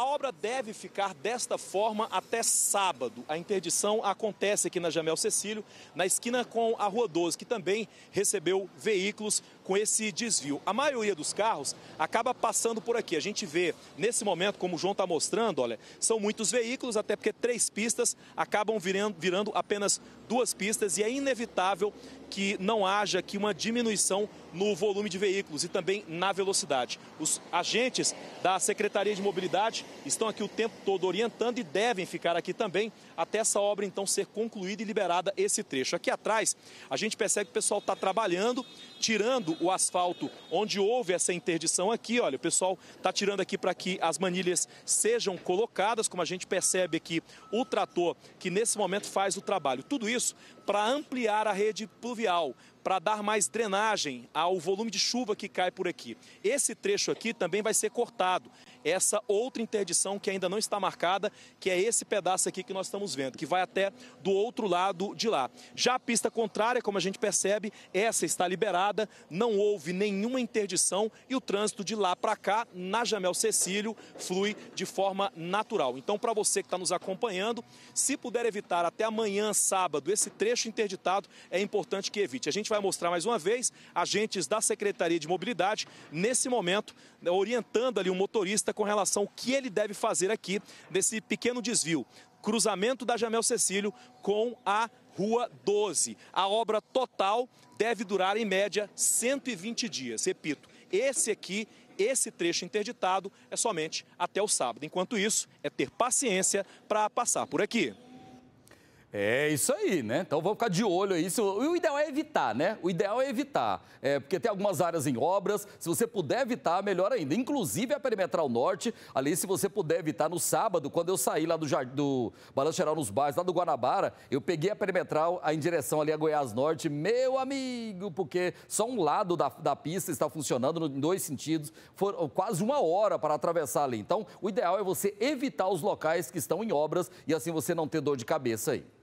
A obra deve ficar desta forma até sábado. A interdição acontece aqui na Jamel Cecílio, na esquina com a Rua 12, que também recebeu veículos com esse desvio. A maioria dos carros acaba passando por aqui. A gente vê nesse momento, como o João está mostrando, olha, são muitos veículos, até porque três pistas acabam virando, virando apenas duas pistas e é inevitável que não haja aqui uma diminuição no volume de veículos e também na velocidade. Os agentes da Secretaria de Mobilidade estão aqui o tempo todo orientando e devem ficar aqui também até essa obra então ser concluída e liberada esse trecho. Aqui atrás, a gente percebe que o pessoal está trabalhando, tirando o asfalto onde houve essa interdição aqui. Olha, o pessoal está tirando aqui para que as manilhas sejam colocadas, como a gente percebe aqui, o trator que nesse momento faz o trabalho. Tudo isso para ampliar a rede pluvial, para dar mais drenagem ao volume de chuva que cai por aqui. Esse trecho aqui também vai ser cortado. Essa outra interdição que ainda não está marcada, que é esse pedaço aqui que nós estamos vendo, que vai até do outro lado de lá. Já a pista contrária, como a gente percebe, essa está liberada, não houve nenhuma interdição e o trânsito de lá para cá, na Jamel Cecílio, flui de forma natural. Então, para você que está nos acompanhando, se puder evitar até amanhã, sábado, esse trecho interditado, é importante que evite. A gente vai vai mostrar mais uma vez agentes da Secretaria de Mobilidade, nesse momento, orientando ali o motorista com relação ao que ele deve fazer aqui nesse pequeno desvio. Cruzamento da Jamel Cecílio com a Rua 12. A obra total deve durar, em média, 120 dias. Repito, esse aqui esse trecho interditado é somente até o sábado. Enquanto isso, é ter paciência para passar por aqui. É isso aí, né? Então vamos ficar de olho aí. O ideal é evitar, né? O ideal é evitar. É, porque tem algumas áreas em obras. Se você puder evitar, melhor ainda. Inclusive a Perimetral Norte, ali, se você puder evitar, no sábado, quando eu saí lá do, do Balanço Geral nos Bares, lá do Guanabara, eu peguei a Perimetral em direção ali a Goiás Norte. Meu amigo, porque só um lado da, da pista está funcionando, em dois sentidos. Foram quase uma hora para atravessar ali. Então, o ideal é você evitar os locais que estão em obras e assim você não ter dor de cabeça aí.